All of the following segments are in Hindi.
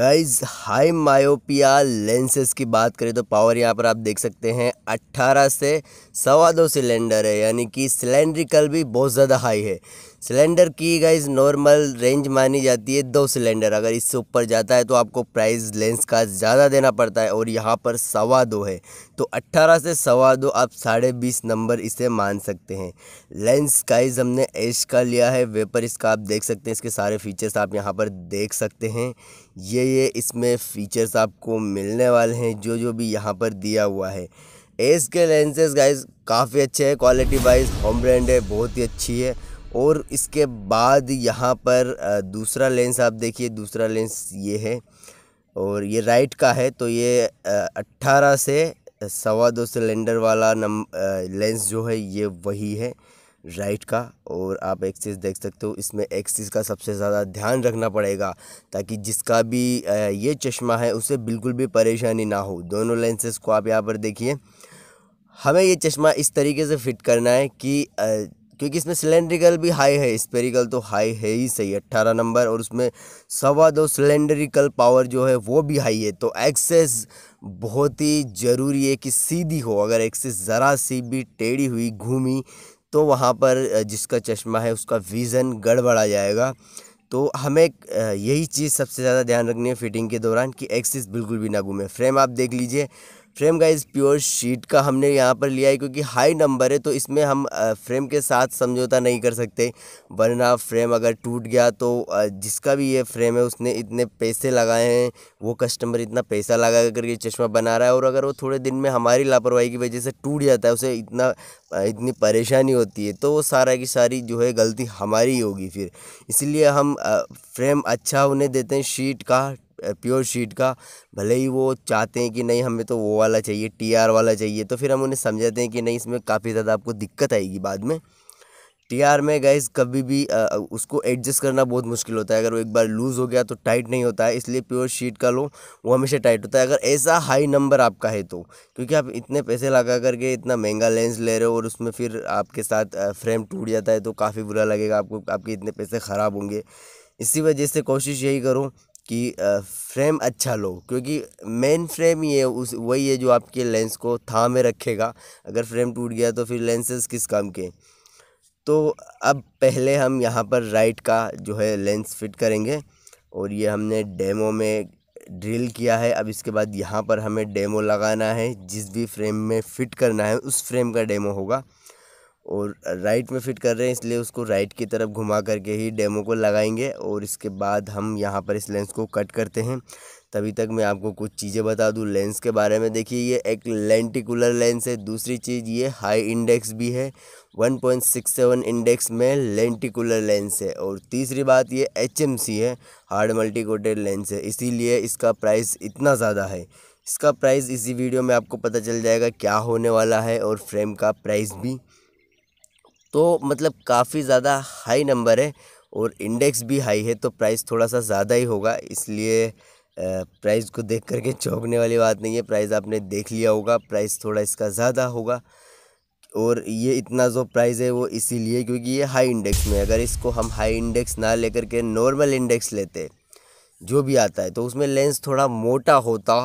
गाइज हाई मायोपिया लेंसेज की बात करें तो पावर यहाँ पर आप देख सकते हैं 18 से सवा दो सिलेंडर है यानी कि सिलेंड्रिकल भी बहुत ज़्यादा हाई है सिलेंडर की गाइज नॉर्मल रेंज मानी जाती है दो सिलेंडर अगर इससे ऊपर जाता है तो आपको प्राइस लेंस का ज़्यादा देना पड़ता है और यहाँ पर सवा दो है तो अट्ठारह से सवा दो आप साढ़े बीस नंबर इसे मान सकते हैं लेंस गाइज हमने एश का लिया है वेपर इसका आप देख सकते हैं इसके सारे फीचर्स आप यहाँ पर देख सकते हैं ये ये इसमें फ़ीचर्स आपको मिलने वाले हैं जो जो भी यहाँ पर दिया हुआ है एस के लेंसेज गाइज काफ़ी अच्छे हैं क्वालिटी वाइज होम ब्रांड है बहुत ही अच्छी है और इसके बाद यहाँ पर दूसरा लेंस आप देखिए दूसरा लेंस ये है और ये राइट का है तो ये अट्ठारह से सवा दो सिलेंडर वाला नम लेंस जो है ये वही है राइट का और आप एक्सिस देख सकते हो इसमें एक्सिस का सबसे ज़्यादा ध्यान रखना पड़ेगा ताकि जिसका भी ये चश्मा है उसे बिल्कुल भी परेशानी ना हो दोनों लेंसेज को आप यहाँ पर देखिए हमें ये चश्मा इस तरीके से फिट करना है कि क्योंकि इसमें सिलेंड्रिकल भी हाई है स्पेरिकल तो हाई है ही सही अट्ठारह नंबर और उसमें सवा दो सिलेंड्रिकल पावर जो है वो भी हाई है तो एक्सेस बहुत ही ज़रूरी है कि सीधी हो अगर एक्सेस ज़रा सी भी टेढ़ी हुई घूमी तो वहाँ पर जिसका चश्मा है उसका विज़न गड़बड़ा जाएगा तो हमें यही चीज़ सबसे ज़्यादा ध्यान रखनी है फिटिंग के दौरान कि एक्सेस बिल्कुल भी ना घूमे फ्रेम आप देख लीजिए फ्रेम गाइज प्योर शीट का हमने यहाँ पर लिया है क्योंकि हाई नंबर है तो इसमें हम फ्रेम के साथ समझौता नहीं कर सकते वरना फ्रेम अगर टूट गया तो जिसका भी ये फ्रेम है उसने इतने पैसे लगाए हैं वो कस्टमर इतना पैसा लगा कर ये चश्मा बना रहा है और अगर वो थोड़े दिन में हमारी लापरवाही की वजह से टूट जाता है उसे इतना इतनी परेशानी होती है तो वो सारा की सारी जो है गलती हमारी होगी फिर इसलिए हम फ्रेम अच्छा होने देते हैं शीट का प्योर शीट का भले ही वो चाहते हैं कि नहीं हमें तो वो वाला चाहिए टी आर वाला चाहिए तो फिर हम उन्हें समझाते हैं कि नहीं इसमें काफ़ी ज़्यादा आपको दिक्कत आएगी बाद में टी आर में गैस कभी भी आ, उसको एडजस्ट करना बहुत मुश्किल होता है अगर वो एक बार लूज़ हो गया तो टाइट नहीं होता है इसलिए प्योर शीट का लो वो हमेशा टाइट होता है अगर ऐसा हाई नंबर आपका है तो क्योंकि आप इतने पैसे लगा करके इतना महंगा लेंस ले रहे हो और उसमें फिर आपके साथ फ्रेम टूट जाता है तो काफ़ी बुरा लगेगा आपको आपके इतने पैसे ख़राब होंगे इसी वजह से कोशिश यही करो कि फ्रेम अच्छा लो क्योंकि मेन फ्रेम ही है उस वही है जो आपके लेंस को थामे रखेगा अगर फ्रेम टूट गया तो फिर लेंसेज किस काम के तो अब पहले हम यहाँ पर राइट का जो है लेंस फिट करेंगे और ये हमने डेमो में ड्रिल किया है अब इसके बाद यहाँ पर हमें डेमो लगाना है जिस भी फ्रेम में फ़िट करना है उस फ्रेम का डेमो होगा और राइट में फिट कर रहे हैं इसलिए उसको राइट की तरफ घुमा करके ही डेमो को लगाएंगे और इसके बाद हम यहाँ पर इस लेंस को कट करते हैं तभी तक मैं आपको कुछ चीज़ें बता दूँ लेंस के बारे में देखिए ये एक लेंटिकुलर लेंस है दूसरी चीज़ ये हाई इंडेक्स भी है 1.67 इंडेक्स में लेंटिकुलर लेंस है और तीसरी बात ये एच है हार्ड मल्टी कोटेड लेंस है इसीलिए इसका प्राइस इतना ज़्यादा है इसका प्राइस इसी वीडियो में आपको पता चल जाएगा क्या होने वाला है और फ्रेम का प्राइस भी तो मतलब काफ़ी ज़्यादा हाई नंबर है और इंडेक्स भी हाई है तो प्राइस थोड़ा सा ज़्यादा ही होगा इसलिए प्राइस को देख करके चौंकने वाली बात नहीं है प्राइस आपने देख लिया होगा प्राइस थोड़ा इसका ज़्यादा होगा और ये इतना जो प्राइस है वो इसीलिए क्योंकि ये हाई इंडेक्स में अगर इसको हम हाई इंडेक्स ना लेकर के नॉर्मल इंडेक्स लेते जो भी आता है तो उसमें लेंस थोड़ा मोटा होता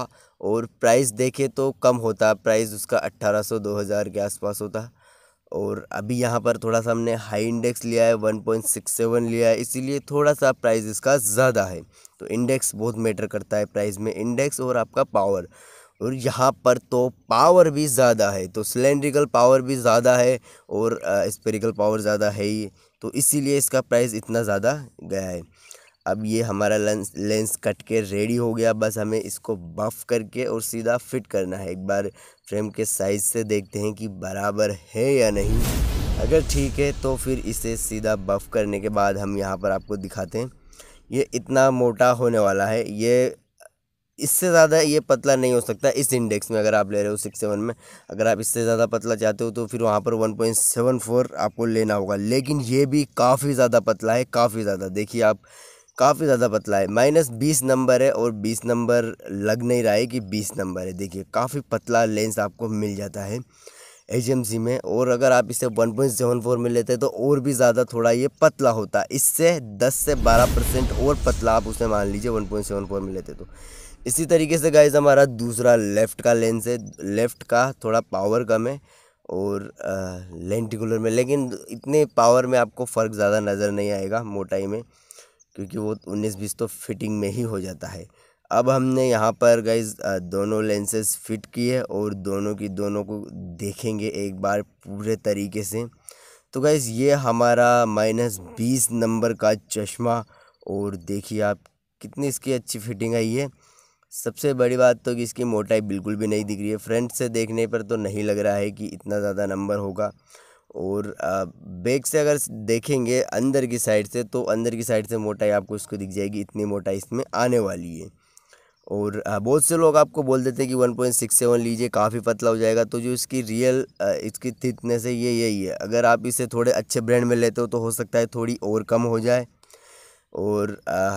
और प्राइस देखे तो कम होता प्राइस उसका अट्ठारह सौ के आसपास होता और अभी यहाँ पर थोड़ा सा हमने हाई इंडेक्स लिया है वन पॉइंट सिक्स सेवन लिया है इसीलिए थोड़ा सा प्राइस इसका ज़्यादा है तो इंडेक्स बहुत मैटर करता है प्राइस में इंडेक्स और आपका पावर और यहाँ पर तो पावर भी ज़्यादा है तो सिलेंड्रिकल पावर भी ज़्यादा है और स्पेरिकल पावर ज़्यादा है ही तो इसीलिए इसका प्राइस इतना ज़्यादा गया है अब ये हमारा लेंस लेंस कट के रेडी हो गया बस हमें इसको बफ करके और सीधा फिट करना है एक बार फ्रेम के साइज़ से देखते हैं कि बराबर है या नहीं अगर ठीक है तो फिर इसे सीधा बफ करने के बाद हम यहाँ पर आपको दिखाते हैं ये इतना मोटा होने वाला है ये इससे ज़्यादा ये पतला नहीं हो सकता इस इंडेक्स में अगर आप ले रहे हो सिक्स सेवन में अगर आप इससे ज़्यादा पतला चाहते हो तो फिर वहाँ पर वन पॉइंट सेवन फोर आपको लेना होगा लेकिन ये भी काफ़ी ज़्यादा पतला है काफ़ी ज़्यादा देखिए आप काफ़ी ज़्यादा पतला है माइनस बीस नंबर है और बीस नंबर लग नहीं रहा है कि बीस नंबर है देखिए काफ़ी पतला लेंस आपको मिल जाता है एच में और अगर आप इसे वन पॉइंट सेवन फोर में लेते हैं तो और भी ज़्यादा थोड़ा ये पतला होता है इससे दस से बारह परसेंट और पतला आप उसे मान लीजिए वन पॉइंट सेवन फोर में लेते तो इसी तरीके से गाइज हमारा दूसरा लेफ़्ट का लेंस है लेफ़्ट का थोड़ा पावर कम है और लेंटिकुलर में लेकिन इतने पावर में आपको फ़र्क ज़्यादा नज़र नहीं आएगा मोटाई में क्योंकि वो उन्नीस बीस तो फिटिंग में ही हो जाता है अब हमने यहाँ पर गाइज दोनों लेंसेज फिट किए और दोनों की दोनों को देखेंगे एक बार पूरे तरीके से तो गाइज़ ये हमारा माइनस बीस नंबर का चश्मा और देखिए आप कितनी इसकी अच्छी फिटिंग आई है सबसे बड़ी बात तो कि इसकी मोटाई बिल्कुल भी नहीं दिख रही है फ्रंट से देखने पर तो नहीं लग रहा है कि इतना ज़्यादा नंबर होगा और बैग से अगर देखेंगे अंदर की साइड से तो अंदर की साइड से मोटाई आपको इसको दिख जाएगी इतनी मोटाई इसमें आने वाली है और बहुत से लोग आपको बोल देते हैं कि 1.67 लीजिए काफ़ी पतला हो जाएगा तो जो इसकी रियल इसकी थिकनेस है ये यही है अगर आप इसे थोड़े अच्छे ब्रांड में लेते हो तो हो सकता है थोड़ी और कम हो जाए और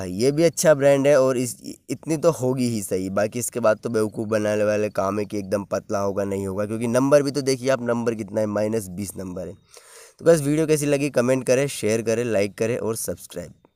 ये भी अच्छा ब्रांड है और इस इतनी तो होगी ही सही बाकी इसके बाद तो बेवकूफ़ बनाने वाले काम है कि एकदम पतला होगा नहीं होगा क्योंकि नंबर भी तो देखिए आप नंबर कितना है माइनस बीस नंबर है तो बस वीडियो कैसी लगी कमेंट करें शेयर करें लाइक करें और सब्सक्राइब